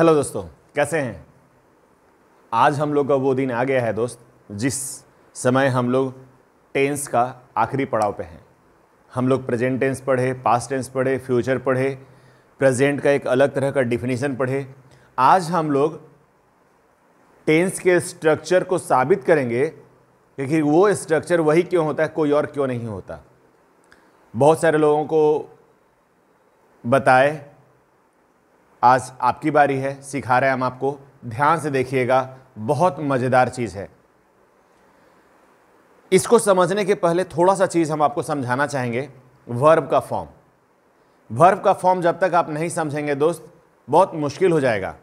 hello दोस्तों कैसे हैं आज हम लोग का वो दिन आ गया है दोस्त जिस समय हम लोग टेंस का आखिरी पड़ाव पे हैं हम लोग प्रेजेंट टेंस पढ़े पास्ट टेंस पढ़े फ्यूचर पढ़े प्रेजेंट का एक अलग तरह का डिफिनीसन पढ़े आज हम लोग टेंस के स्ट्रक्चर को साबित करेंगे क्योंकि वो स्ट्रक्चर वही क्यों होता है कोई और क्यों नहीं होता बहुत सारे लोगों को बताए आज आपकी बारी है सिखा रहे हैं हम आपको ध्यान से देखिएगा बहुत मज़ेदार चीज़ है इसको समझने के पहले थोड़ा सा चीज़ हम आपको समझाना चाहेंगे वर्ब का फॉर्म वर्ब का फॉर्म जब तक आप नहीं समझेंगे दोस्त बहुत मुश्किल हो जाएगा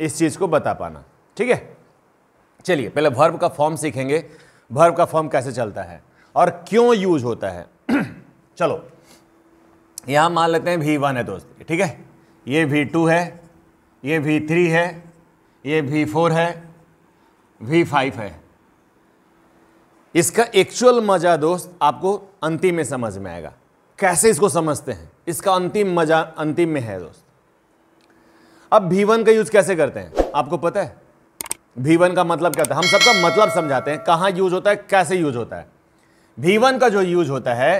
इस चीज़ को बता पाना ठीक है चलिए पहले वर्ब का फॉर्म सीखेंगे वर्ब का फॉर्म कैसे चलता है और क्यों यूज होता है चलो यहाँ मान लेते हैं भी वन है दोस्त ठीक है ये भी टू है ये भी थ्री है ये भी फोर है भी फाइव है इसका एक्चुअल मज़ा दोस्त आपको अंतिम में समझ में आएगा कैसे इसको समझते हैं इसका अंतिम मज़ा अंतिम में है दोस्त अब भी वन का यूज़ कैसे करते हैं आपको पता है भी वन का मतलब क्या होता है हम सबका मतलब समझाते हैं कहां यूज होता है कैसे यूज होता है भी वन का जो यूज होता है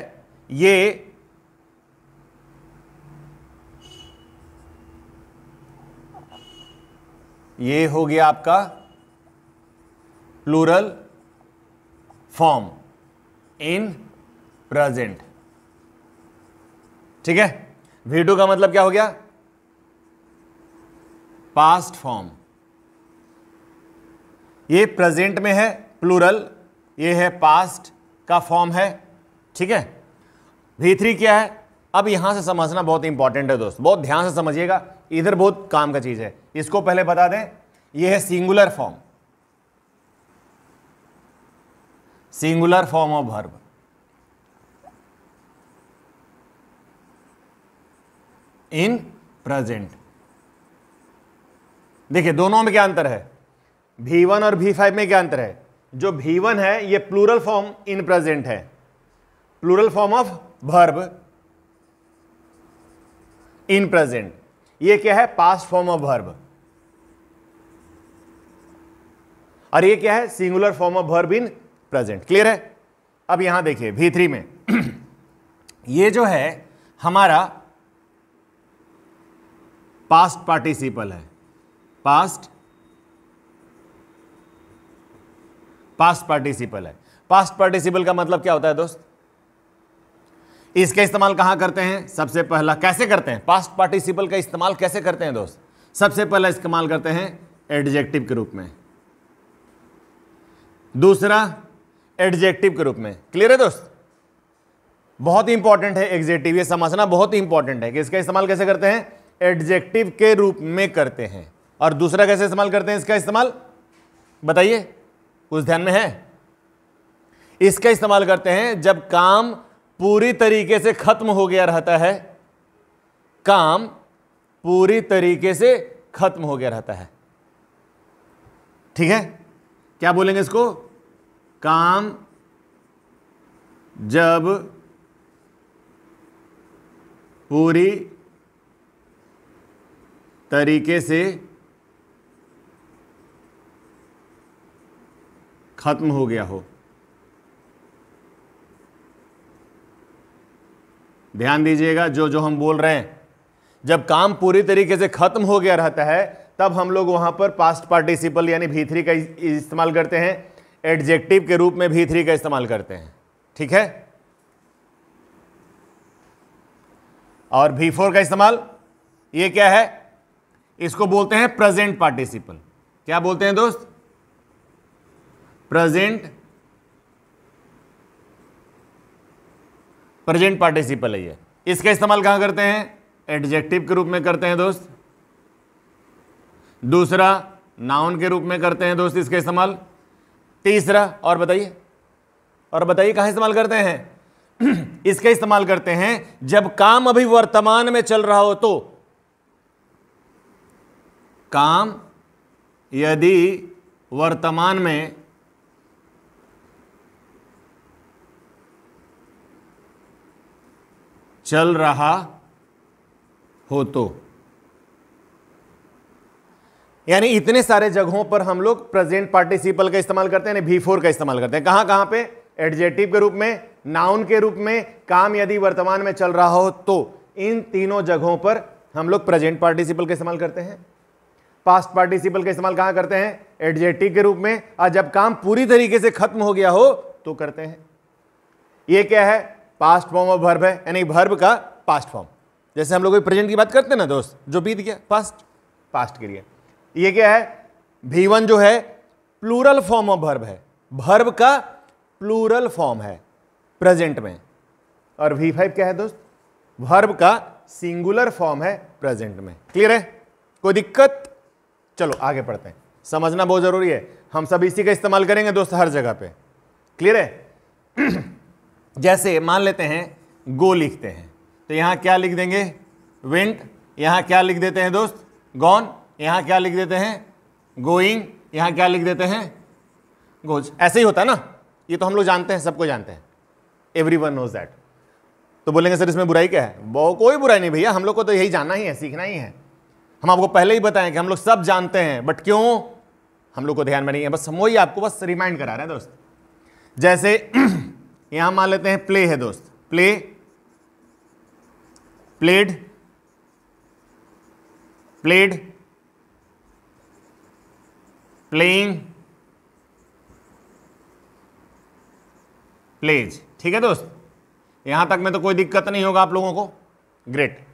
ये ये हो गया आपका प्लूरल फॉर्म इन प्रेजेंट ठीक है वी टू का मतलब क्या हो गया पास्ट फॉर्म ये प्रेजेंट में है प्लूरल ये है पास्ट का फॉर्म है ठीक है वी थ्री क्या है अब यहां से समझना बहुत इंपॉर्टेंट है दोस्त बहुत ध्यान से समझिएगा इधर बहुत काम का चीज़ है इसको पहले बता दें यह है singular form singular form of verb in present देखिए दोनों में क्या अंतर है भी वन और भी फाइव में क्या अंतर है जो भी वन है ये प्लूरल फॉर्म इन प्रेजेंट है plural form of verb in present ये क्या है पास्ट फॉर्म ऑफ वर्ब और ये क्या है singular form of verb in present clear है अब यहां देखिए भी थ्री में ये जो है हमारा पास्ट पार्टिसिपल है पास्ट पास्ट पार्टिसिपल है पास्ट पार्टिसिपल का मतलब क्या होता है दोस्त इसका इस्तेमाल कहां करते हैं सबसे पहला कैसे करते हैं पास्ट पार्टिसिपल का इस्तेमाल कैसे करते हैं दोस्त सबसे पहला इस्तेमाल करते हैं एडजेक्टिव के रूप में दूसरा एडजेक्टिव के रूप में क्लियर है दोस्त बहुत ही इंपॉर्टेंट है एग्जेक्टिव ये समझना बहुत ही इंपॉर्टेंट है कि इसका इस्तेमाल कैसे करते हैं एडजेक्टिव के रूप में करते हैं और दूसरा कैसे इस्तेमाल करते हैं इसका इस्तेमाल बताइए कुछ ध्यान में है इसका इस्तेमाल करते हैं जब काम पूरी तरीके से खत्म हो गया रहता है काम पूरी तरीके से खत्म हो गया रहता है ठीक है क्या बोलेंगे इसको काम जब पूरी तरीके से खत्म हो गया हो ध्यान दीजिएगा जो जो हम बोल रहे हैं जब काम पूरी तरीके से खत्म हो गया रहता है तब हम लोग वहां पर पास्ट पार्टिसिपल यानी थ्री का इस्तेमाल करते हैं एडजेक्टिव के रूप में थ्री का इस्तेमाल करते हैं ठीक है और भी फोर का इस्तेमाल ये क्या है इसको बोलते हैं प्रेजेंट पार्टिसिपल क्या बोलते हैं दोस्त प्रेजेंट प्रेजेंट पार्टिसिपल है ये इसका इस्तेमाल कहां करते हैं एडजेक्टिव के रूप में करते हैं दोस्त दूसरा नाउन के रूप में करते हैं दोस्त इसका इस्तेमाल तीसरा और बताइए और बताइए कहां इस्तेमाल करते हैं इसका इस्तेमाल करते हैं जब काम अभी वर्तमान में चल रहा हो तो काम यदि वर्तमान में चल रहा हो तो यानी इतने सारे जगहों पर हम लोग प्रेजेंट पार्टिसिपल का इस्तेमाल करते हैं यानी भी फोर का इस्तेमाल करते हैं कहां कहां पे एडजेक्टिव के रूप में नाउन के रूप में काम यदि वर्तमान में चल रहा हो तो इन तीनों जगहों पर हम लोग प्रेजेंट पार्टिसिपल का इस्तेमाल करते हैं पास्ट पार्टिसिपल का इस्तेमाल कहां करते हैं एडजेक्टिव के रूप में और जब काम पूरी तरीके से खत्म हो गया हो तो करते हैं यह क्या है पास्ट फॉर्म ऑफ वर्ब है यानी वर्ब का पास्ट फॉर्म जैसे हम लोग प्रेजेंट की बात करते हैं ना दोस्त जो बीत गया पास्ट पास्ट के लिए ये क्या है भीवन जो है प्लूरल फॉर्म ऑफ वर्ब है वर्ब का प्लूरल फॉर्म है प्रेजेंट में और वी फाइव क्या है दोस्त भर्ब का सिंगुलर फॉर्म है प्रेजेंट में क्लियर है कोई दिक्कत चलो आगे पढ़ते हैं समझना बहुत ज़रूरी है हम सब इसी का इस्तेमाल करेंगे दोस्त हर जगह पे क्लियर है जैसे मान लेते हैं गो लिखते हैं तो यहाँ क्या लिख देंगे वेंट यहाँ क्या लिख देते हैं दोस्त गॉन यहाँ क्या लिख देते हैं गोइंग यहाँ क्या लिख देते हैं गोज ऐसे ही होता है ना ये तो हम लोग जानते हैं सबको जानते हैं एवरी वन नोज दैट तो बोलेंगे सर इसमें बुराई क्या है वो कोई बुराई नहीं भैया हम लोग को तो यही जानना ही है सीखना ही है हम आपको पहले ही बताएं कि हम लोग सब जानते हैं बट क्यों हम लोग को ध्यान में नहीं है बस हम वही आपको बस रिमाइंड करा रहे हैं दोस्त जैसे यहां मान लेते हैं प्ले है दोस्त play played played playing plays ठीक है दोस्त यहां तक में तो कोई दिक्कत नहीं होगा आप लोगों को ग्रेट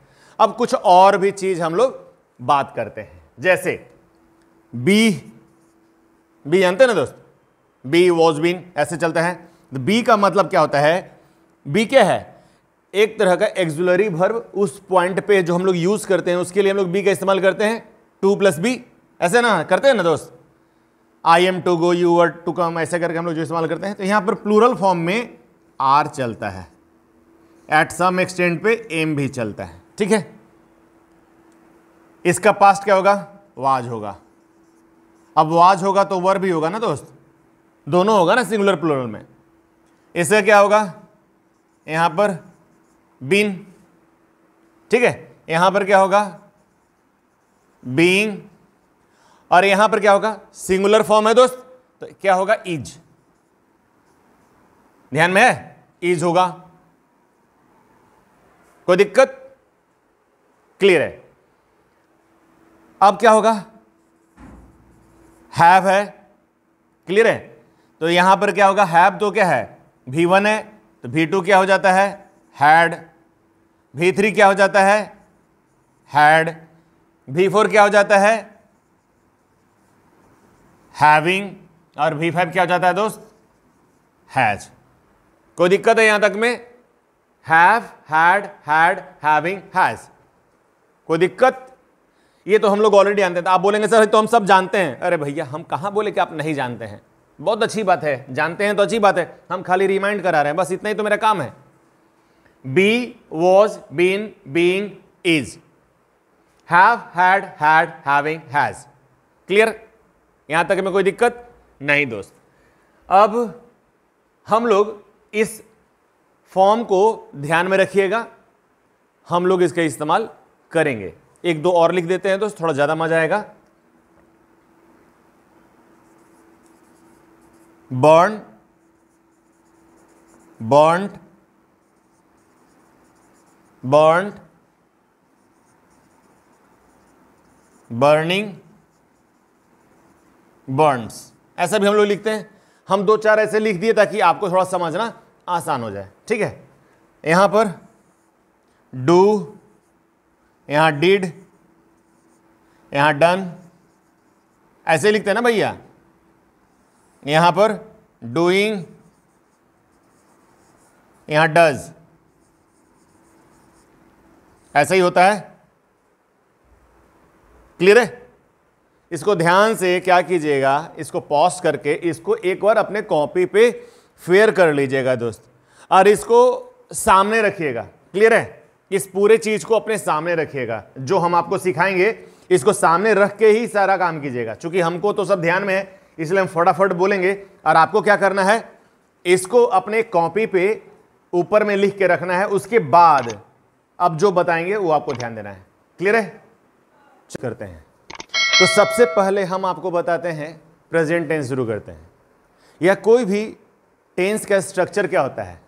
अब कुछ और भी चीज हम लोग बात करते हैं जैसे बी बी जानते ना दोस्त बी वॉज बीन ऐसे चलते हैं तो बी का मतलब क्या होता है बी क्या है एक तरह का एक्जुलरी भर्व उस पॉइंट पे जो हम लोग यूज करते हैं उसके लिए हम लोग बी का इस्तेमाल करते हैं टू प्लस बी ऐसे ना करते हैं ना दोस्त I am to go you were to come ऐसे करके हम लोग जो इस्तेमाल करते हैं तो यहां पर प्लूरल फॉर्म में आर चलता है एट सम एक्सटेंट पे एम भी चलता है ठीक है इसका पास्ट क्या होगा वाज होगा अब वाज होगा तो वर भी होगा ना दोस्त दोनों होगा ना सिंगुलर प्लूरल में इससे क्या होगा यहां पर बीन ठीक है यहां पर क्या होगा बींग और यहां पर क्या होगा सिंगुलर फॉर्म है दोस्त तो क्या होगा इज ध्यान में है इज होगा कोई दिक्कत क्लियर है अब क्या होगा हैव है क्लियर है तो यहां पर क्या होगा हैव तो क्या है भी वन है तो भी टू क्या हो जाता है हैड भी थ्री क्या हो जाता है हैड भी फोर क्या हो जाता है हैविंग और भी फाइव क्या हो जाता है दोस्त हैज कोई दिक्कत है यहां तक में have had had having has कोई दिक्कत ये तो हम लोग ऑलरेडी जानते थे तो आप बोलेंगे सर तो हम सब जानते हैं अरे भैया हम कहाँ बोले कि आप नहीं जानते हैं बहुत अच्छी बात है जानते हैं तो अच्छी बात है हम खाली रिमाइंड करा रहे हैं बस इतना ही तो मेरा काम है be was been being is have had had having has clear यहां तक में कोई दिक्कत नहीं दोस्त अब हम लोग इस फॉर्म को ध्यान में रखिएगा हम लोग इसका इस्तेमाल करेंगे एक दो और लिख देते हैं दोस्त थोड़ा ज़्यादा मजा आएगा burn burnt burnt burning burns ऐसा भी हम लोग लिखते हैं हम दो चार ऐसे लिख दिए ताकि आपको थोड़ा समझना आसान हो जाए ठीक है यहां पर डू यहां डिड यहां डन ऐसे लिखते हैं ना भैया यहां पर डूइंग यहां डज ऐसा ही होता है क्लियर है इसको ध्यान से क्या कीजिएगा इसको पॉज करके इसको एक बार अपने कॉपी पे फेयर कर लीजिएगा दोस्त और इसको सामने रखिएगा क्लियर है इस पूरे चीज़ को अपने सामने रखिएगा जो हम आपको सिखाएंगे इसको सामने रख के ही सारा काम कीजिएगा क्योंकि हमको तो सब ध्यान में है इसलिए हम फटाफट बोलेंगे और आपको क्या करना है इसको अपने कॉपी पे ऊपर में लिख के रखना है उसके बाद अब जो बताएंगे वो आपको ध्यान देना है क्लियर है करते हैं तो सबसे पहले हम आपको बताते हैं प्रेजेंट टेंस शुरू करते हैं या कोई भी टेंस का स्ट्रक्चर क्या होता है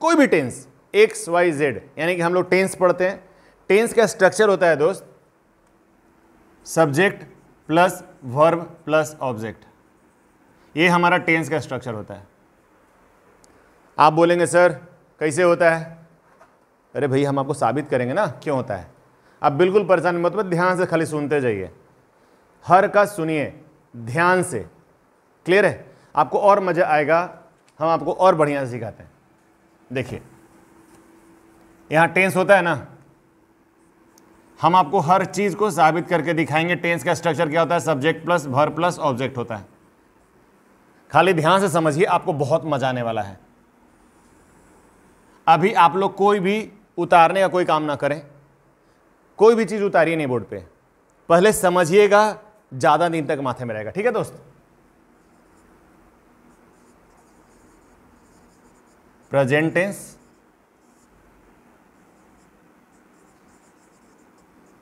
कोई भी टेंस एक्स वाई जेड यानी कि हम लोग टेंस पढ़ते हैं टेंस का स्ट्रक्चर होता है दोस्त subject plus verb plus object ये हमारा टेंस का स्ट्रक्चर होता है आप बोलेंगे सर कैसे होता है अरे भाई हम आपको साबित करेंगे ना क्यों होता है आप बिल्कुल परेशान मत मत ध्यान से खाली सुनते जाइए हर का सुनिए ध्यान से क्लियर है आपको और मज़ा आएगा हम आपको और बढ़िया सिखाते हैं देखिए यहाँ टेंस होता है ना हम आपको हर चीज़ को साबित करके दिखाएंगे टेंस का स्ट्रक्चर क्या होता है subject plus verb plus object होता है खाली ध्यान से समझिए आपको बहुत मजा आने वाला है अभी आप लोग कोई भी उतारने का कोई काम ना करें कोई भी चीज़ उतारिए नहीं बोर्ड पे पहले समझिएगा ज़्यादा दिन तक माथे में रहेगा ठीक है दोस्त present tense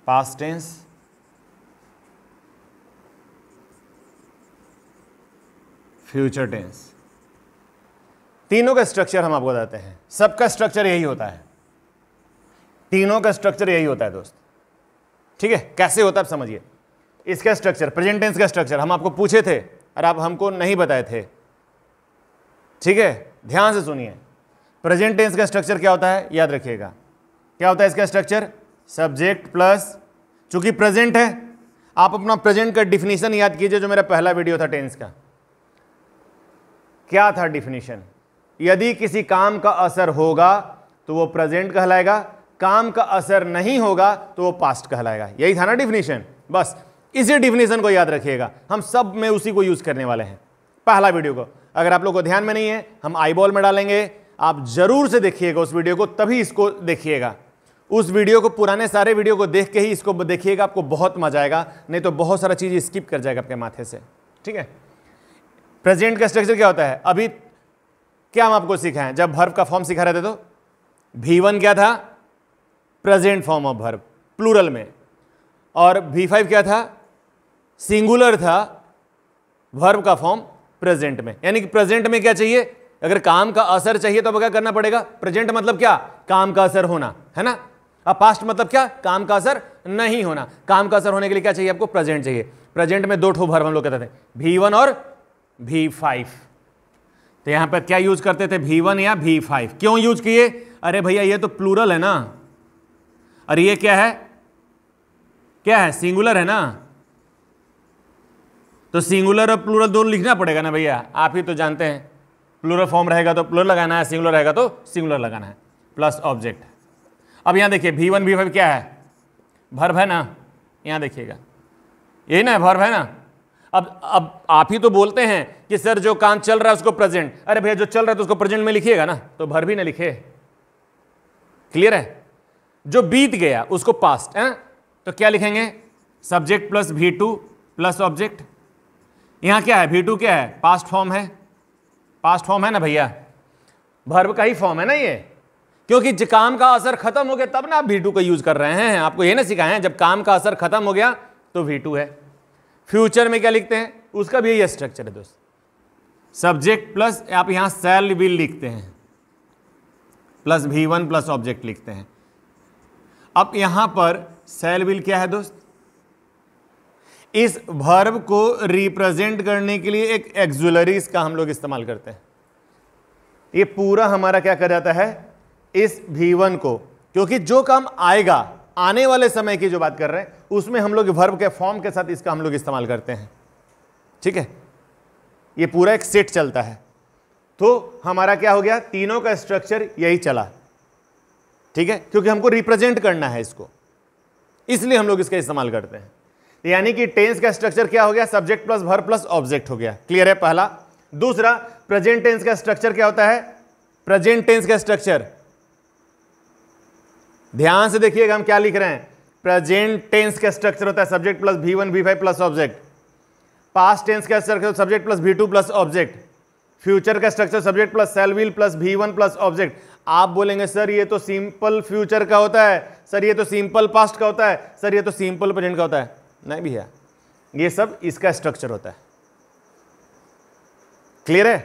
past tense future tense तीनों का स्ट्रक्चर हम आपको बताते हैं सबका स्ट्रक्चर यही होता है तीनों का स्ट्रक्चर यही होता है दोस्त ठीक है कैसे होता है आप समझिए इसका स्ट्रक्चर प्रेजेंट टेंस का स्ट्रक्चर हम आपको पूछे थे और आप हमको नहीं बताए थे ठीक है ध्यान से सुनिए प्रेजेंट टेंस का स्ट्रक्चर क्या होता है याद रखिएगा क्या होता है इसका स्ट्रक्चर सब्जेक्ट प्लस चूंकि प्रेजेंट है आप अपना प्रेजेंट का डिफिनीशन याद कीजिए जो मेरा पहला वीडियो था टेंस का क्या था डिफिनीशन यदि किसी काम का असर होगा तो वो प्रेजेंट कहलाएगा काम का असर नहीं होगा तो वो पास्ट कहलाएगा यही था ना डिफिनीशन बस इसी डिफिनीशन को याद रखिएगा हम सब में उसी को यूज़ करने वाले हैं पहला वीडियो को अगर आप लोग को ध्यान में नहीं है हम आईबॉल में डालेंगे आप जरूर से देखिएगा उस वीडियो को तभी इसको देखिएगा उस वीडियो को पुराने सारे वीडियो को देख के ही इसको देखिएगा आपको बहुत मजा आएगा नहीं तो बहुत सारा चीज़ स्किप कर जाएगा आपके माथे से ठीक है प्रेजेंट का स्ट्रक्चर क्या होता है अभी क्या हम आपको सिखाएं जब भर्व का फॉर्म सिखा रहे थे तो भी वन क्या था present form of verb plural में और भी फाइव क्या था सिंगुलर था भर्व का फॉर्म प्रेजेंट में यानी कि प्रेजेंट में क्या चाहिए अगर काम का असर चाहिए तो अब क्या करना पड़ेगा प्रेजेंट मतलब क्या काम का असर होना है ना अब पास्ट मतलब क्या काम का असर नहीं होना काम का असर होने के लिए क्या चाहिए आपको प्रेजेंट चाहिए प्रेजेंट में दो ठो भर्व हम लोग कहते थे भी वन और भी फाइव तो यहां पर क्या यूज करते थे भी वन या भी फाइव क्यों यूज किए अरे भैया ये तो प्लूरल है ना अरे ये क्या है क्या है सिंगुलर है ना तो सिंगुलर और प्लूरल दोनों लिखना पड़ेगा ना भैया आप ही तो जानते हैं प्लूरल फॉर्म रहेगा तो प्लूरल लगाना है सिंगुलर रहेगा तो सिंगुलर लगाना है प्लस ऑब्जेक्ट अब यहां देखिए भी वन भी फाइव क्या है भर्व है ना यहां देखिएगा यही ना भर्व है ना अब अब आप ही तो बोलते हैं कि सर जो काम चल रहा है उसको प्रेजेंट अरे भैया जो चल रहा है तो उसको प्रेजेंट में लिखिएगा ना तो भर भी ना लिखे क्लियर है जो बीत गया उसको पास्ट है तो क्या लिखेंगे subject plus V two plus object यहां क्या है वी टू क्या है पास्ट फॉर्म है पास्ट फॉर्म है ना भैया भर्व का ही फॉर्म है ना ये क्योंकि काम का असर खत्म हो गया तब ना आप वी टू का यूज कर रहे हैं आपको ये ना सिखाए जब काम का असर खत्म हो गया तो वी टू है फ्यूचर में क्या लिखते हैं उसका भी यही स्ट्रक्चर है दोस्त सब्जेक्ट प्लस आप यहाँ सेल विल लिखते हैं plus V one plus object लिखते हैं अब यहाँ पर सेल विल क्या है दोस्त इस वर्ब को रिप्रेजेंट करने के लिए एक एक्जुलरी का हम लोग इस्तेमाल करते हैं ये पूरा हमारा क्या कर जाता है इस भीवन वन को क्योंकि जो काम आएगा आने वाले समय की जो बात कर रहे हैं उसमें हम लोग वर्ब के फॉर्म के साथ इसका हम लोग इस्तेमाल करते हैं ठीक है ये पूरा एक सेट चलता है तो हमारा क्या हो गया तीनों का स्ट्रक्चर यही चला ठीक है क्योंकि हमको रिप्रेजेंट करना है इसको इसलिए हम लोग इसका इस्तेमाल करते हैं यानी कि टेंस का स्ट्रक्चर क्या हो गया subject plus verb plus object हो गया क्लियर है पहला दूसरा प्रेजेंट टेंस का स्ट्रक्चर क्या होता है प्रेजेंट टेंस का स्ट्रक्चर ध्यान से देखिएगा हम क्या लिख रहे हैं प्रेजेंट टेंस का स्ट्रक्चर होता है subject plus V one V five plus object past tense का structure subject plus V two plus object future का structure subject plus shall plus V one plus object आप बोलेंगे सर ये तो simple future का होता है सर ये तो सिंपल पास्ट का होता है सर ये तो सिंपल प्रेजेंट का होता है नहीं भैया ये सब इसका स्ट्रक्चर होता है क्लियर है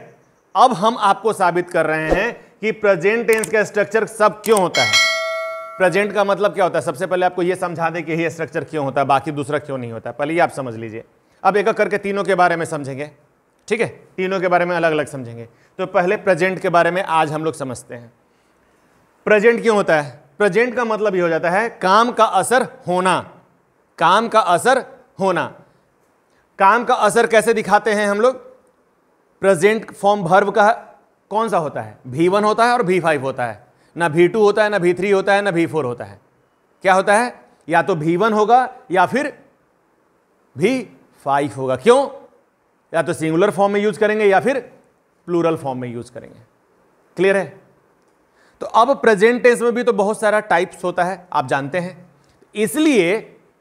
अब हम आपको साबित कर रहे हैं कि प्रेजेंट टेंस का स्ट्रक्चर सब क्यों होता है प्रेजेंट का मतलब क्या होता है सबसे पहले आपको ये समझा दें कि ये स्ट्रक्चर क्यों होता है बाकी दूसरा क्यों नहीं होता पहले ये आप समझ लीजिए अब एक एक करके तीनों के बारे में समझेंगे ठीक है तीनों के बारे में अलग अलग समझेंगे तो पहले प्रेजेंट के बारे में आज हम लोग समझते हैं प्रेजेंट क्यों होता है प्रेजेंट का मतलब ये हो जाता है काम का असर होना काम का असर होना काम का असर कैसे दिखाते हैं हम लोग प्रेजेंट फॉर्म भर्व का कौन सा होता है भी वन होता है और भी फाइव होता है ना भी टू होता है ना भी थ्री होता है ना भी फोर होता है क्या होता है या तो भी वन होगा या फिर भी फाइव होगा क्यों या तो सिंगुलर फॉर्म में यूज करेंगे या फिर प्लूरल फॉर्म में यूज करेंगे क्लियर है तो अब प्रेजेंट टेंस में भी तो बहुत सारा टाइप्स होता है आप जानते हैं इसलिए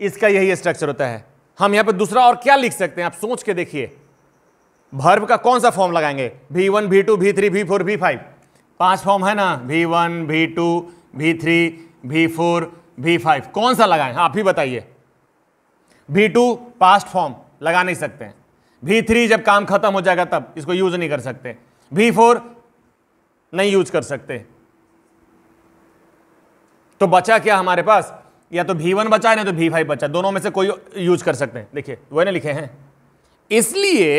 इसका यही स्ट्रक्चर होता है हम यहां पर दूसरा और क्या लिख सकते हैं आप सोच के देखिए भर्व का कौन सा फॉर्म लगाएंगे भी वन भी टू भी थ्री भी फोर भी फाइव पांच फॉर्म है ना भी वन भी टू भी थ्री भी फोर भी फाइव कौन सा लगाए आप ही बताइए भी टू पास्ट फॉर्म लगा नहीं सकते हैं भी थ्री जब काम खत्म हो जाएगा तब इसको यूज नहीं कर सकते भी फोर नहीं यूज कर सकते तो बचा क्या हमारे पास या तो भी वन बचा नहीं तो भी फाइव बचा दोनों में से कोई यूज कर सकते हैं देखिए वही ना लिखे हैं इसलिए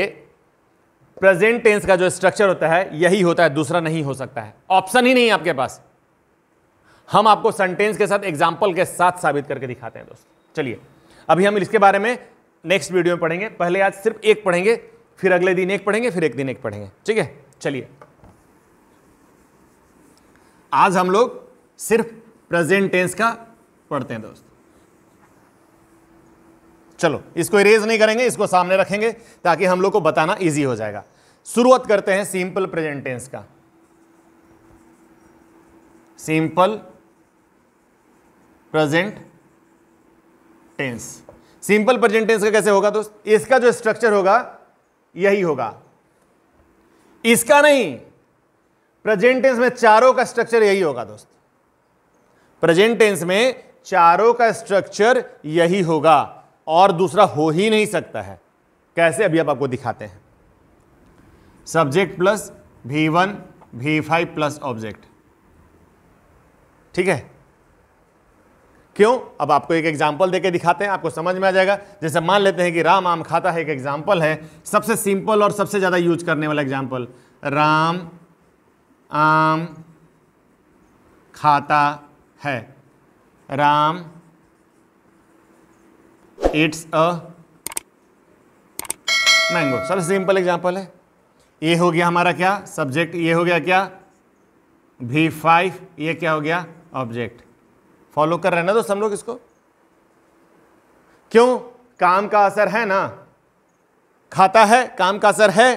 प्रेजेंट टेंस का जो स्ट्रक्चर होता है यही होता है दूसरा नहीं हो सकता है ऑप्शन ही नहीं आपके पास हम आपको सेंटेंस के साथ एग्जाम्पल के साथ साबित करके दिखाते हैं दोस्तों चलिए अभी हम इसके बारे में नेक्स्ट वीडियो में पढ़ेंगे पहले आज सिर्फ एक पढ़ेंगे फिर अगले दिन एक पढ़ेंगे फिर एक दिन एक पढ़ेंगे ठीक है चलिए आज हम लोग सिर्फ प्रेजेंट टेंस का पढ़ते हैं दोस्त चलो इसको इरेज नहीं करेंगे इसको सामने रखेंगे ताकि हम लोग को बताना ईजी हो जाएगा शुरुआत करते हैं सिंपल प्रेजेंटेंस का simple present tense simple present tense का कैसे होगा दोस्त इसका जो स्ट्रक्चर होगा यही होगा इसका नहीं प्रेजेंट टेंस में चारों का स्ट्रक्चर यही होगा दोस्त प्रेजेंट टेंस में चारों का स्ट्रक्चर यही होगा और दूसरा हो ही नहीं सकता है कैसे अभी आप आपको दिखाते हैं subject plus V one V five plus object ठीक है क्यों अब आपको एक एग्जाम्पल देके दिखाते हैं आपको समझ में आ जाएगा जैसे मान लेते हैं कि राम आम खाता है एक एग्जाम्पल है सबसे सिंपल और सबसे ज़्यादा यूज करने वाला एग्जाम्पल राम आम खाता है Ram eats a mango sir simple example है ये हो गया हमारा क्या सब्जेक्ट ये हो गया क्या भी फाइव ये क्या हो गया ऑब्जेक्ट फॉलो कर रहे हैं ना दोस्त हम लोग इसको क्यों काम का असर है ना खाता है काम का असर है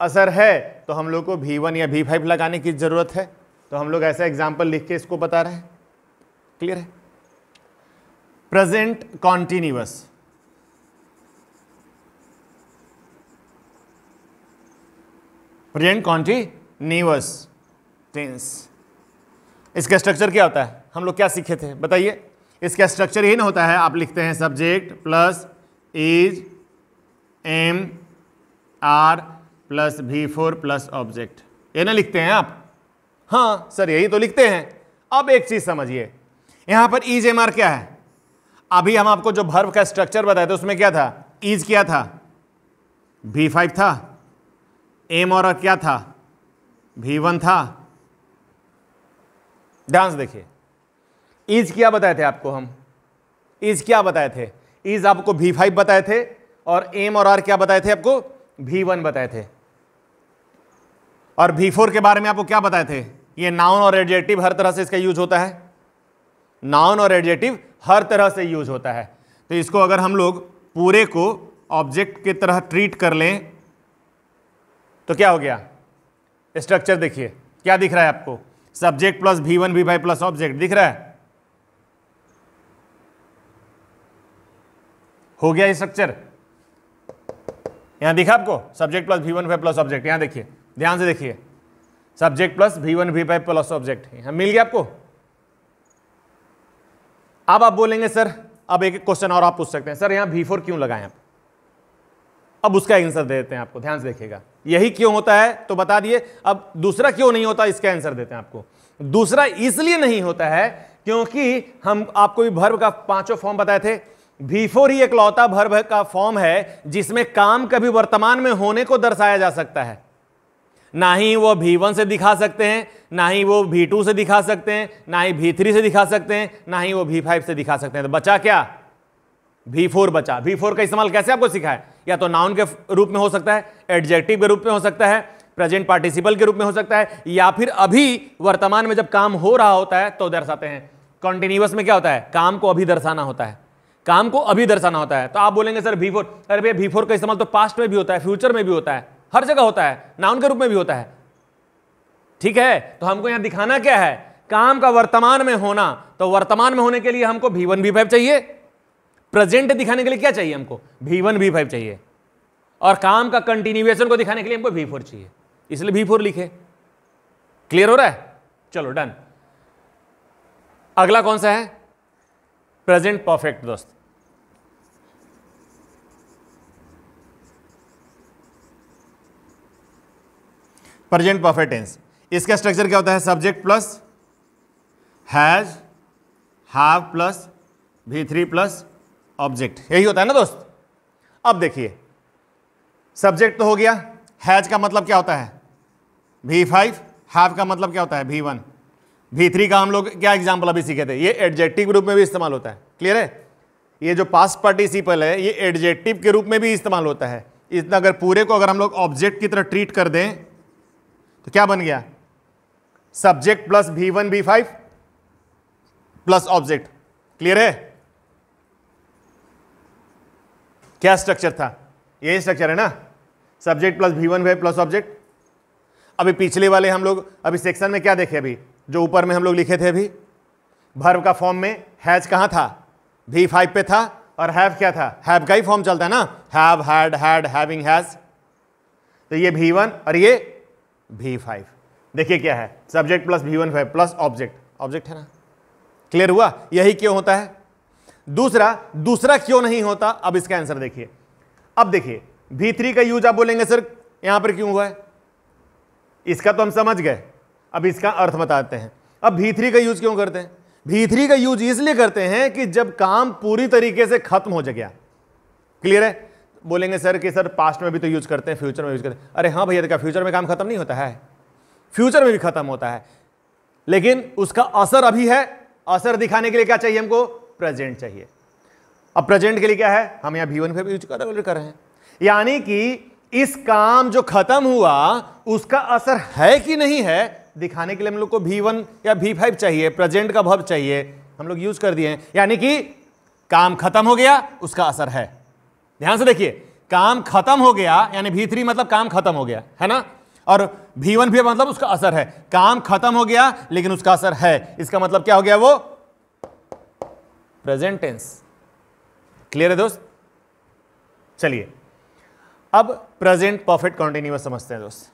असर है तो हम लोग को भी वन या भी फाइव लगाने की ज़रूरत है तो हम लोग ऐसा एग्जाम्पल लिख के इसको बता रहे हैं क्लियर है present continuous present continuous tense इसका स्ट्रक्चर क्या होता है हम लोग क्या सीखे थे बताइए इसका स्ट्रक्चर यही ना होता है आप लिखते हैं subject plus is am are plus V four plus object ये ना लिखते हैं आप हाँ सर यही तो लिखते हैं अब एक चीज़ समझिए यहां पर इज एम आर क्या है अभी हम आपको जो भर्व का स्ट्रक्चर बताए थे उसमें क्या था इज क्या था भी फाइव था एम और क्या था भी वन था डांस देखिए इज क्या बताए थे आपको हम इज क्या बताए थे इज आपको भी फाइव बताए थे और एम और आर क्या बताए थे आपको भी वन बताए थे और भी फोर के बारे में आपको क्या बताए थे ये नाउन और एडजेटिव हर तरह से इसका यूज होता है नाउन और एडजेटिव हर तरह से यूज होता है तो इसको अगर हम लोग पूरे को ऑब्जेक्ट की तरह ट्रीट कर लें तो क्या हो गया स्ट्रक्चर देखिए क्या दिख रहा है आपको subject plus V one V five plus object दिख रहा है हो गया ये स्ट्रक्चर यहां दिखा आपको subject plus V one five plus object यहां देखिए ध्यान से देखिए subject plus V one V five plus object यहां मिल गया आपको अब आप बोलेंगे सर अब एक क्वेश्चन और आप पूछ सकते हैं सर यहाँ भी फोर क्यों लगाएं आप अब उसका आंसर दे देते हैं आपको ध्यान से देखिएगा यही क्यों होता है तो बता दिए अब दूसरा क्यों नहीं होता इसका आंसर देते हैं आपको दूसरा इसलिए नहीं होता है क्योंकि हम आपको भी भर्व का पांचों फॉर्म बताए थे भीफोर ही एक लौता भर्व का फॉर्म है जिसमें काम कभी वर्तमान में होने को दर्शाया जा सकता है ना ही वो भी वन से दिखा सकते हैं ना ही वो भी टू से दिखा सकते हैं ना ही भी थ्री से दिखा सकते हैं ना ही वो भी फाइव से दिखा सकते हैं तो बचा क्या भी फोर बचा भी फोर का इस्तेमाल कैसे आपको सिखा है या तो नाउन के रूप में हो सकता है एडजेक्टिव के रूप में हो सकता है प्रेजेंट पार्टिसिपल के रूप में हो सकता है या फिर अभी वर्तमान में जब काम हो रहा होता है तो दर्शाते हैं कॉन्टिन्यूस में क्या होता है काम को अभी दर्शाना होता है काम को अभी दर्शाना होता है तो आप बोलेंगे सर भी फोर अरे भैया भी फोर का इस्तेमाल तो पास्ट में भी होता है फ्यूचर में भी होता है हर जगह होता है नाउन के रूप में भी होता है ठीक है तो हमको यहां दिखाना क्या है काम का वर्तमान में होना तो वर्तमान में होने के लिए हमको भी वन भी फाइव चाहिए प्रेजेंट दिखाने के लिए क्या चाहिए हमको भी वन भी फाइव चाहिए और काम का कंटिन्यूएशन को दिखाने के लिए हमको भी फोर चाहिए इसलिए भी फोर लिखे क्लियर हो रहा है चलो डन अगला कौन सा है प्रेजेंट परफेक्ट दोस्त प्रेजेंट परफेक्ट टेंस इसका स्ट्रक्चर क्या होता है subject plus has have plus V three plus object यही होता है ना दोस्त अब देखिए सब्जेक्ट तो हो गया हैज का मतलब क्या होता है वी फाइव हैव का मतलब क्या होता है वी वन वी थ्री का हम लोग क्या एग्जाम्पल अभी सीखे थे ये एडजेक्टिव रूप में भी इस्तेमाल होता है क्लियर है ये जो पास पार्टिसिपल है ये एडजेक्टिव के रूप में भी इस्तेमाल होता है इतना अगर पूरे को अगर हम लोग ऑब्जेक्ट की तरह ट्रीट कर दें तो क्या बन गया subject plus V one V five plus object clear है क्या स्ट्रक्चर था यही स्ट्रक्चर है ना subject plus V one five plus object अभी पिछले वाले हम लोग अभी सेक्शन में क्या देखे अभी जो ऊपर में हम लोग लिखे थे अभी भर्व का फॉर्म में हैज कहाँ था भी फाइव पे था और हैव क्या था हैव का ही फॉर्म चलता है ना have had had having has तो ये भी वन और ये भी फाइव देखिए क्या है subject plus V one five plus object object है ना क्लियर हुआ यही क्यों होता है दूसरा दूसरा क्यों नहीं होता अब इसका आंसर देखिए अब देखिए भी थ्री का यूज आप बोलेंगे सर यहां पर क्यों हुआ है इसका तो हम समझ गए अब इसका अर्थ बताते हैं अब भी थ्री का यूज क्यों करते हैं भी थ्री का यूज इसलिए करते हैं कि जब काम पूरी तरीके से खत्म हो जाए क्लियर है बोलेंगे सर कि सर पास्ट में भी तो यूज़ करते हैं फ्यूचर में यूज़ करते हैं अरे हाँ भैया देखा फ्यूचर में काम खत्म नहीं होता है फ्यूचर में भी खत्म होता है लेकिन उसका असर अभी है असर दिखाने के लिए क्या चाहिए हमको प्रेजेंट चाहिए अब प्रेजेंट के लिए क्या है हम यहाँ भी वन यूज कर कर रहे हैं यानी कि इस काम जो खत्म हुआ उसका असर है कि नहीं है दिखाने के लिए हम लोग को भी वन या भी फाइव चाहिए प्रेजेंट का भव चाहिए हम लोग यूज कर दिए हैं यानी कि काम खत्म हो गया उसका असर है ध्यान से देखिए काम खत्म हो गया यानी भी थ्री मतलब काम खत्म हो गया है ना और भी वन भी मतलब उसका असर है काम खत्म हो गया लेकिन उसका असर है इसका मतलब क्या हो गया वो प्रेजेंट टेंस क्लियर है दोस्त चलिए अब प्रेजेंट परफेक्ट कॉन्टिन्यूस समझते हैं दोस्त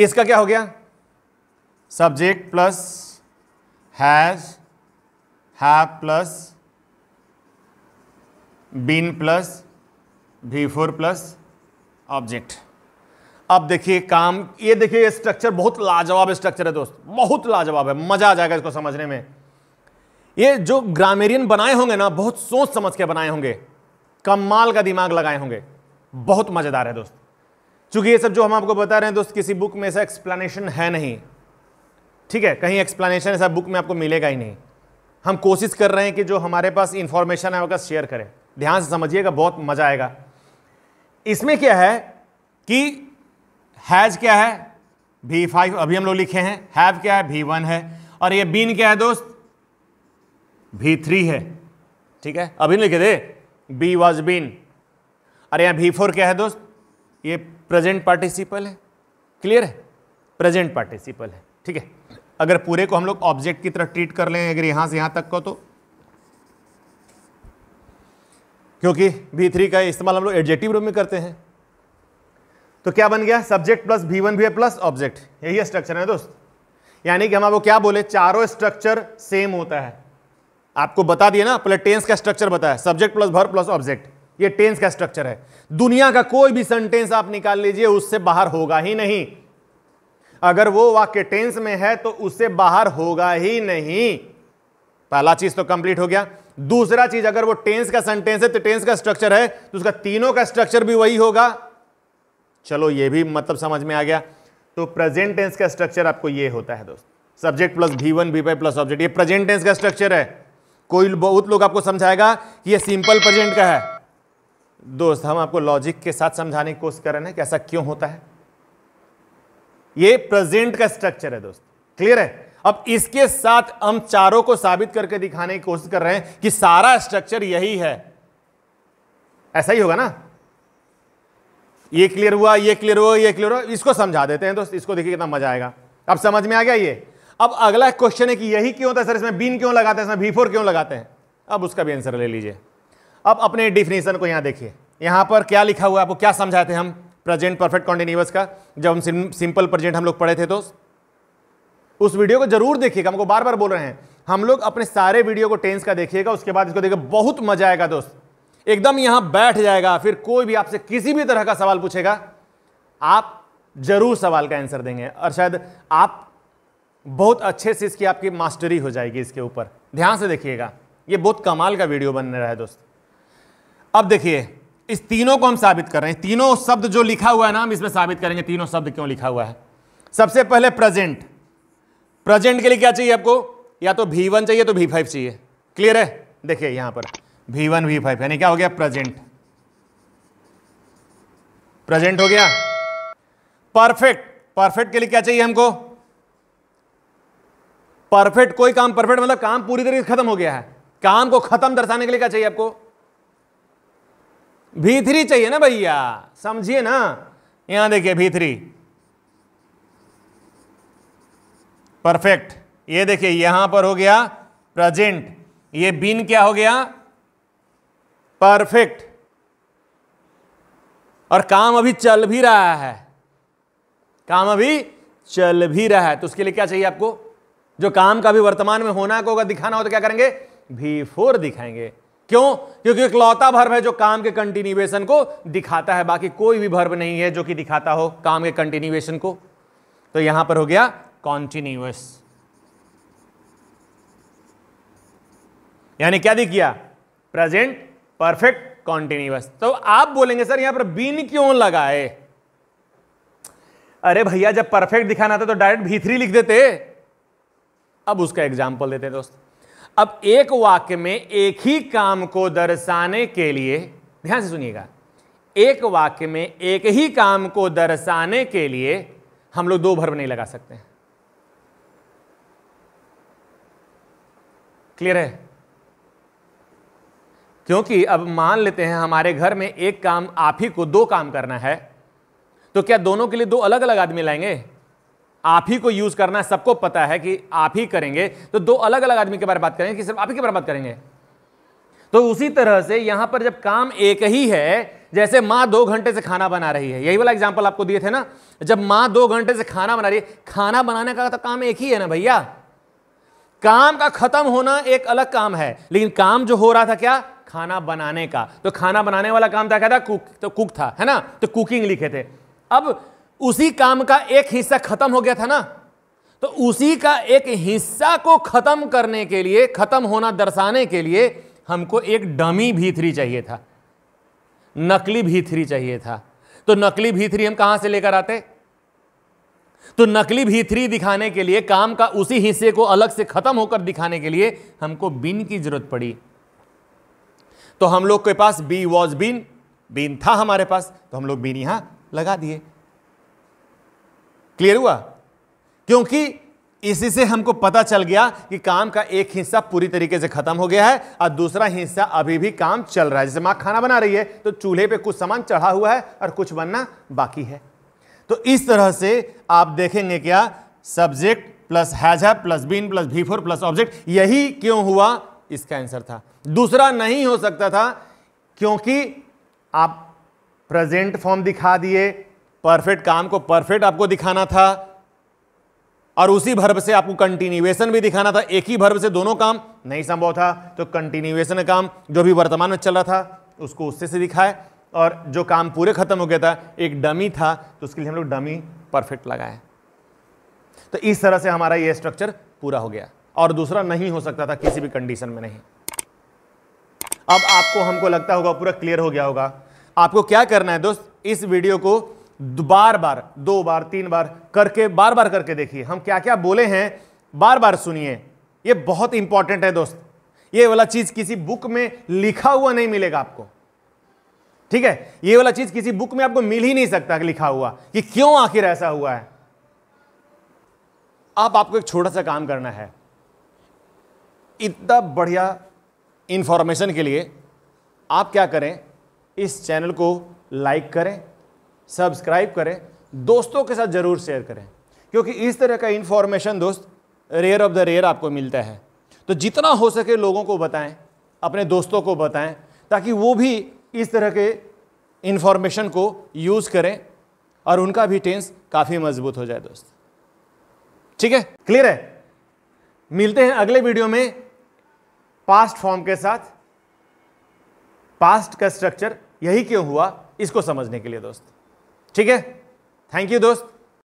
इसका क्या हो गया subject plus has have plus been plus V four plus object अब देखिए काम ये देखिए स्ट्रक्चर बहुत लाजवाब स्ट्रक्चर है दोस्त बहुत लाजवाब है मजा आ जाएगा इसको समझने में ये जो ग्रामेरियन बनाए होंगे ना बहुत सोच समझ के बनाए होंगे कमाल का दिमाग लगाए होंगे बहुत मजेदार है दोस्त चूंकि ये सब जो हम आपको बता रहे हैं दोस्त किसी बुक में ऐसा एक्सप्लेनेशन है नहीं ठीक है कहीं एक्सप्लेनेशन ऐसा बुक में आपको मिलेगा ही नहीं हम कोशिश कर रहे हैं कि जो हमारे पास इंफॉर्मेशन है वह शेयर करें ध्यान से समझिएगा बहुत मजा आएगा इसमें क्या है कि हैज क्या है भी फाइव अभी हम लोग लिखे हैं हैव क्या है भी वन है और ये बीन क्या है दोस्त भी थ्री है ठीक है अभी लिखे दे बी वॉज बीन और यहाँ भी फोर क्या है दोस्त ये प्रेजेंट पार्टिसिपल है क्लियर है प्रेजेंट पार्टिसिपल है ठीक है अगर पूरे को हम लोग ऑब्जेक्ट की तरह ट्रीट कर लें अगर यहां से यहां तक को तो क्योंकि बी थ्री का इस्तेमाल हम लोग एडजेक्टिव रूप में करते हैं तो क्या बन गया subject plus V one V plus object यही स्ट्रक्चर है दोस्त यानी कि हम आपको क्या बोले चारों स्ट्रक्चर सेम होता है आपको बता दिया ना पहले टेंस का स्ट्रक्चर बताया subject plus verb plus object ये टेंस का स्ट्रक्चर है दुनिया का कोई भी सेंटेंस आप निकाल लीजिए उससे बाहर होगा ही नहीं अगर वो वाक्य टेंस में है तो उससे बाहर होगा ही नहीं पहला चीज तो कंप्लीट हो गया दूसरा चीज अगर वो टेंस का सेंटेंस है तो टेंस का स्ट्रक्चर है तो उसका तीनों का स्ट्रक्चर भी वही होगा चलो ये भी मतलब समझ में आ गया तो प्रेजेंट टेंस का स्ट्रक्चर आपको ये होता है दोस्त subject plus V one V plus object ये प्रेजेंट टेंस का स्ट्रक्चर है कोई बहुत लोग आपको समझाएगा कि ये सिंपल प्रेजेंट का है दोस्त हम आपको लॉजिक के साथ समझाने की कोशिश कर रहे हैं कि ऐसा क्यों होता है ये प्रेजेंट का स्ट्रक्चर है दोस्त क्लियर है अब इसके साथ हम चारों को साबित करके दिखाने की कोशिश कर रहे हैं कि सारा स्ट्रक्चर यही है ऐसा ही होगा ना ये क्लियर हुआ ये क्लियर हुआ ये क्लियर हुआ इसको समझा देते हैं दोस्त इसको देखिए कितना मजा आएगा अब समझ में आ गया ये अब अगला क्वेश्चन है कि यही क्यों होता है सर इसमें बीन क्यों लगाते हैं इसमें भी फोर क्यों लगाते हैं अब उसका भी आंसर ले लीजिए अब अपने डिफिनेशन को यहां देखिए यहां पर क्या लिखा हुआ है आपको क्या समझाते हैं हम प्रेजेंट परफेक्ट कॉन्टिन्यूस का जब हम सिंपल प्रेजेंट हम लोग पढ़े थे तो उस वीडियो को जरूर देखिएगा हमको बार बार बोल रहे हैं हम लोग अपने सारे वीडियो को टेंस का देखिएगा उसके बाद इसको देखिए बहुत मजा आएगा दोस्त एकदम यहां बैठ जाएगा फिर कोई भी आपसे किसी भी तरह का सवाल पूछेगा आप जरूर सवाल का आंसर देंगे और शायद आप बहुत अच्छे से इसकी आपकी मास्टरी हो जाएगी इसके ऊपर ध्यान से देखिएगा ये बहुत कमाल का वीडियो बन रहा है दोस्त अब देखिए इस तीनों को हम साबित कर रहे हैं तीनों शब्द जो लिखा हुआ है ना हम इसमें साबित करेंगे तीनों शब्द क्यों लिखा हुआ है सबसे पहले प्रेजेंट प्रेजेंट के लिए क्या चाहिए आपको या तो भी वन चाहिए तो भी फाइव चाहिए क्लियर है देखिए यहां पर भी वन भी फाइव यानी क्या हो गया प्रेजेंट प्रेजेंट हो गया परफेक्ट परफेक्ट के लिए क्या चाहिए हमको परफेक्ट कोई काम परफेक्ट मतलब काम पूरी तरीके से खत्म हो गया है काम को खत्म दर्शाने के लिए क्या चाहिए आपको थ्री चाहिए ना भैया समझिए ना यहां देखिए थ्री परफेक्ट ये देखिए यहां पर हो गया प्रेजेंट ये बीन क्या हो गया परफेक्ट और काम अभी चल भी रहा है काम अभी चल भी रहा है तो उसके लिए क्या चाहिए आपको जो काम का भी वर्तमान में होना को अगर दिखाना हो तो क्या करेंगे भी फोर दिखाएंगे क्यों क्योंकि एक लौता भर्व है जो काम के कंटिन्यूएशन को दिखाता है बाकी कोई भी भर्व नहीं है जो कि दिखाता हो काम के कंटिन्यूएशन को तो यहां पर हो गया कॉन्टिन्यूस यानी क्या दिख गया प्रेजेंट परफेक्ट कॉन्टिन्यूस तो आप बोलेंगे सर यहां पर बीन क्यों लगाए अरे भैया जब परफेक्ट दिखाना था तो डायरेक्ट भीतरी लिख देते अब उसका एग्जाम्पल देते दोस्त अब एक वाक्य में एक ही काम को दर्शाने के लिए ध्यान से सुनिएगा एक वाक्य में एक ही काम को दर्शाने के लिए हम लोग दो भर्व नहीं लगा सकते हैं क्लियर है क्योंकि अब मान लेते हैं हमारे घर में एक काम आप ही को दो काम करना है तो क्या दोनों के लिए दो अलग अलग आदमी लाएंगे आप ही को यूज करना है सबको पता है कि आप ही करेंगे तो दो अलग अलग आदमी के बारे में बात करेंगे कि सिर्फ आप ही के बारे में बात करेंगे तो उसी तरह से यहां पर जब काम एक ही है जैसे माँ दो घंटे से खाना बना रही है यही वाला एग्जाम्पल आपको दिए थे ना जब माँ दो घंटे से खाना बना रही है खाना बनाने का तो काम एक ही है ना भैया काम का खत्म होना एक अलग काम है लेकिन काम जो हो रहा था क्या खाना बनाने का तो खाना बनाने वाला काम था क्या था कुक तो कुक था है ना तो कुकिंग लिखे थे अब उसी काम का एक हिस्सा खत्म हो गया था ना तो उसी का एक हिस्सा को खत्म करने के लिए खत्म होना दर्शाने के लिए हमको एक डमी भीतरी चाहिए था नकली भीतरी चाहिए था तो नकली भीतरी हम कहां से लेकर आते तो नकली भीतरी दिखाने के लिए काम का उसी हिस्से को अलग से खत्म होकर दिखाने के लिए हमको बिन की जरूरत पड़ी तो हम लोग के पास बी वॉज बिन बिन था हमारे पास तो हम लोग बिन यहां लगा दिए क्लियर हुआ क्योंकि इसी से हमको पता चल गया कि काम का एक हिस्सा पूरी तरीके से खत्म हो गया है और दूसरा हिस्सा अभी भी काम चल रहा है जैसे माँ खाना बना रही है तो चूल्हे पे कुछ सामान चढ़ा हुआ है और कुछ बनना बाकी है तो इस तरह से आप देखेंगे क्या सब्जेक्ट प्लस हैज है plus been plus V four plus object यही क्यों हुआ इसका आंसर था दूसरा नहीं हो सकता था क्योंकि आप प्रेजेंट फॉर्म दिखा दिए परफेक्ट काम को परफेक्ट आपको दिखाना था और उसी भर्व से आपको कंटिन्यूएशन भी दिखाना था एक ही भर्व से दोनों काम नहीं संभव था तो कंटिन्यूएशन काम जो भी वर्तमान में चल रहा था उसको उससे से दिखाए और जो काम पूरे खत्म हो गया था एक डमी था तो उसके लिए हम लोग डमी परफेक्ट लगाए तो इस तरह से हमारा ये स्ट्रक्चर पूरा हो गया और दूसरा नहीं हो सकता था किसी भी कंडीशन में नहीं अब आपको हमको लगता होगा पूरा क्लियर हो गया होगा आपको क्या करना है दोस्त इस वीडियो को बार बार दो बार तीन बार करके बार बार करके देखिए हम क्या क्या बोले हैं बार बार सुनिए ये बहुत इंपॉर्टेंट है दोस्त ये वाला चीज किसी बुक में लिखा हुआ नहीं मिलेगा आपको ठीक है ये वाला चीज किसी बुक में आपको मिल ही नहीं सकता लिखा हुआ कि क्यों आखिर ऐसा हुआ है आप आपको एक छोटा सा काम करना है इतना बढ़िया इंफॉर्मेशन के लिए आप क्या करें इस चैनल को लाइक करें सब्सक्राइब करें दोस्तों के साथ ज़रूर शेयर करें क्योंकि इस तरह का इन्फॉर्मेशन दोस्त रेयर ऑफ द रेयर आपको मिलता है तो जितना हो सके लोगों को बताएं अपने दोस्तों को बताएं ताकि वो भी इस तरह के इन्फॉर्मेशन को यूज़ करें और उनका भी टेंस काफ़ी मजबूत हो जाए दोस्त ठीक है क्लियर है मिलते हैं अगले वीडियो में पास्ट फॉर्म के साथ पास्ट का स्ट्रक्चर यही क्यों हुआ इसको समझने के लिए दोस्त ठीक है थैंक यू दोस्त